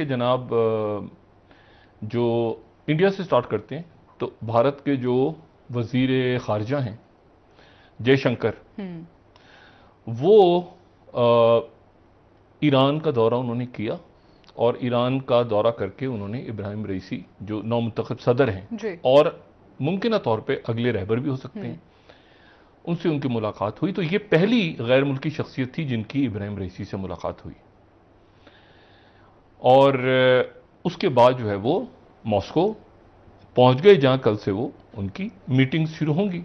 कि जनाब जो इंडिया से स्टार्ट करते हैं तो भारत के जो वजीर खारजा हैं जयशंकर हम्म। वो ईरान का दौरा उन्होंने किया और ईरान का दौरा करके उन्होंने इब्राहिम रईसी जो नौ सदर हैं और मुमकिन तौर पर अगले रहबर भी हो सकते हैं हम्म। उनसे उनकी मुलाकात हुई तो ये पहली गैर मुल्की शख्सियत थी जिनकी इब्राहिम रईसी से मुलाकात हुई और उसके बाद जो है वो मॉस्को पहुंच गए जहां कल से वो उनकी मीटिंग शुरू होंगी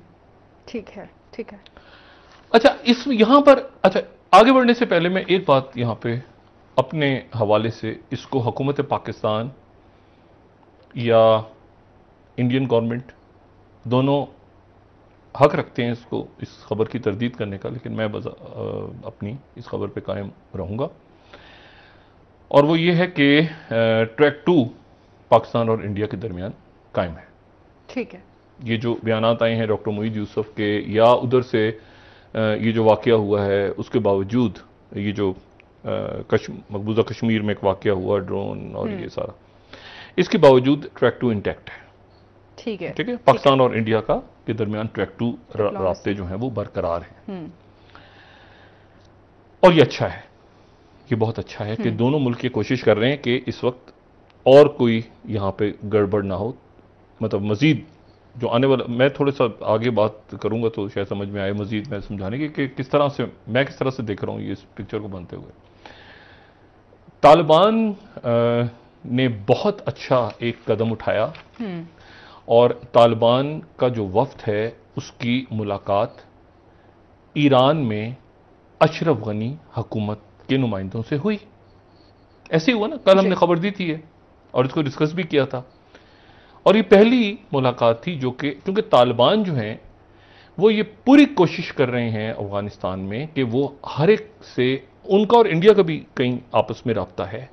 ठीक है ठीक है अच्छा इस यहां पर अच्छा आगे बढ़ने से पहले मैं एक बात यहां पे अपने हवाले से इसको हुकूमत पाकिस्तान या इंडियन गवर्नमेंट दोनों हक रखते हैं इसको इस खबर की तरदीद करने का लेकिन मैं बजा, अपनी इस खबर पे कायम रहूँगा और वो ये है कि ट्रैक टू पाकिस्तान और इंडिया के दरमियान कायम है ठीक है ये जो बयान आए हैं डॉक्टर मोईद यूसुफ के या उधर से ये जो वाक़ हुआ है उसके बावजूद ये जो कश्म, मकबूजा कश्मीर में एक वाक़ हुआ ड्रोन और हम्म। ये सारा इसके बावजूद ट्रैक टू इंटैक्ट है ठीक है ठीक है पाकिस्तान और इंडिया का के दरमियान ट्रैक टू रास्ते जो हैं वो बरकरार हैं हम्म। और ये अच्छा है ये बहुत अच्छा है कि हम्म। दोनों मुल्क ये कोशिश कर रहे हैं कि इस वक्त और कोई यहाँ पे गड़बड़ ना हो मतलब मज़ीद जो आने वाला मैं थोड़ा सा आगे बात करूँगा तो शायद समझ में आए मज़ीद मैं समझाने की कि किस तरह से मैं किस तरह से देख रहा हूँ ये इस पिक्चर को बनते हुए तालिबान ने बहुत अच्छा एक कदम उठाया हम्म। और तालिबान का जो वफ्त है उसकी मुलाकात ईरान में अशरफ गनी हकूमत के नुमाइंदों से हुई ऐसे हुआ ना कल हमने खबर दी थी है और इसको डिस्कस भी किया था और ये पहली मुलाकात थी जो कि क्योंकि तालिबान जो हैं वो ये पूरी कोशिश कर रहे हैं अफ़गानिस्तान में कि वो हर एक से उनका और इंडिया का भी कहीं आपस में रबता है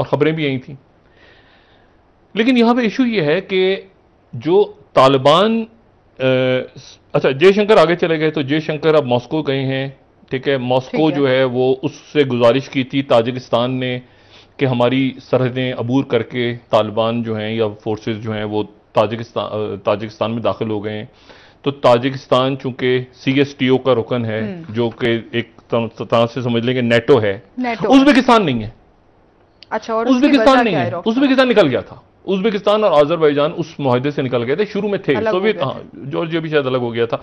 और ख़बरें भी यही थी लेकिन यहां पे इशू ये है कि जो तालिबान अच्छा जयशंकर आगे चले गए तो जयशंकर अब मॉस्को गए हैं ठीक है मॉस्को जो है वो उससे गुजारिश की थी ताजिकिस्तान ने कि हमारी सरहदें अबूर करके तालिबान जो हैं या फोर्सेज जो हैं वो ताजिकिस्तान ताजिकिस्तान में दाखिल हो गए हैं तो ताजिकिस्तान चूंकि सी एस टी ओ का रुकन है हम्म। जो कि एक तरह से समझ लेंगे नेटो है उज्बेकिस्तान नहीं है अच्छा और उज्बेकिस्तान नहीं है उज्बेकिस्तान निकल गया था उज्बेकिस्तान और आजरबैजान उस माहदे से निकल गए थे शुरू में थे सोवियत हाँ जॉर्जिया भी शायद अलग हो गया था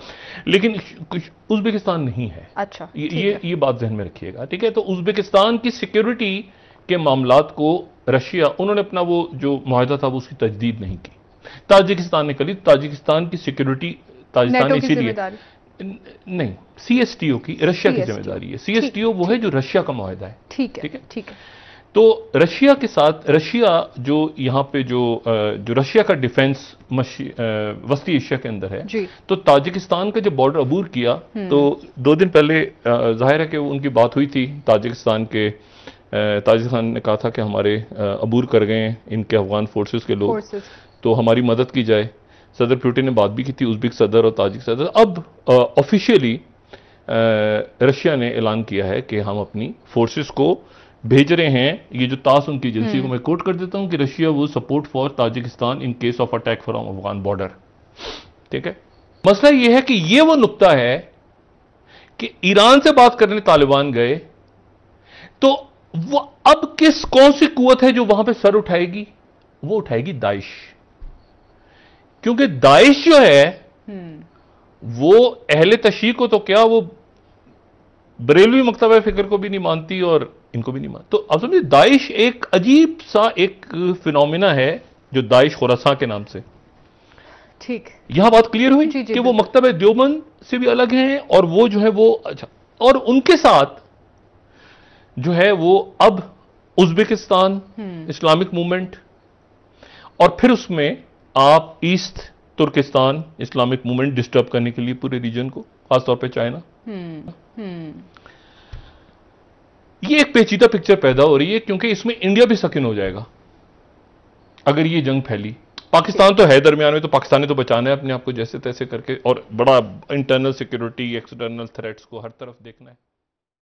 लेकिन उजबेकिस्तान उज्बेकिस्तान नहीं है अच्छा ये ये, बात जहन में रखिएगा ठीक है तो उज्बेकिस्तान की सिक्योरिटी के मामला को रशिया उन्होंने अपना वो जो माहदा था वो उसकी तजदीद नहीं की ताजिकिस्तान ने कली ताजिकिस्तान की सिक्योरिटी ताजिकिस्तान इसीलिए नहीं सी एस टी ओ की रशिया की जिम्मेदारी है सी एस टी ओ वो है जो रशिया का माहदा है ठीक है ठीक है तो रशिया के साथ रशिया जो यहाँ पे जो जो रशिया का डिफेंस वस्ती एशिया के अंदर है तो ताजिकिस्तान का जब बॉर्डर अबूर किया हम्म। तो दो दिन पहले जाहिर है कि उनकी बात हुई थी ताजिकिस्तान के ताजिकिस्तान ने कहा था कि हमारे अबूर कर गए हैं इनके अफगान फोर्सेस के लोग तो हमारी मदद की जाए सदर प्यूटिन ने बात भी की थी उज्बेक सदर और ताजिक सदर अब ऑफिशियली रशिया ने ऐलान किया है कि हम अपनी फोर्सेस को भेज रहे हैं ये जो तास उनकी एजेंसी को हम्म। मैं कोट कर देता हूं कि रशिया वो support for Tajikistan in case of attack from Afghan border ठीक है मसला ये है कि ये वो नुकता है कि ईरान से बात करने तालिबान गए तो वो अब किस कौन सी कुत है जो वहां पे सर उठाएगी वो उठाएगी दाइश क्योंकि दाइश जो है हम्म। वो अहले तशी को तो क्या वो बरेलवी मकतबा फिक्र को भी नहीं मानती और इनको भी नहीं माना तो आप समझिए दाइश एक अजीब सा एक फिनोमिना है जो दाइश खुरासा के नाम से ठीक यहां बात क्लियर हुई जी, जी, कि वो मकतब देवबंद से भी अलग हैं और वो जो है वो अच्छा और उनके साथ जो है वो अब उज्बेकिस्तान हम्म। इस्लामिक मूवमेंट और फिर उसमें आप East Turkistan Islamic movement disturb करने के लिए पूरे रीजन को खासतौर पर चाइना हम्म, हम्म। ये एक पेचीदा पिक्चर पैदा हो रही है क्योंकि इसमें इंडिया भी सकिन हो जाएगा अगर ये जंग फैली पाकिस्तान तो है दरमियान में तो पाकिस्तान ने तो बचाना है अपने आप को जैसे तैसे करके और बड़ा इंटरनल सिक्योरिटी एक्सटर्नल थ्रेट्स को हर तरफ देखना है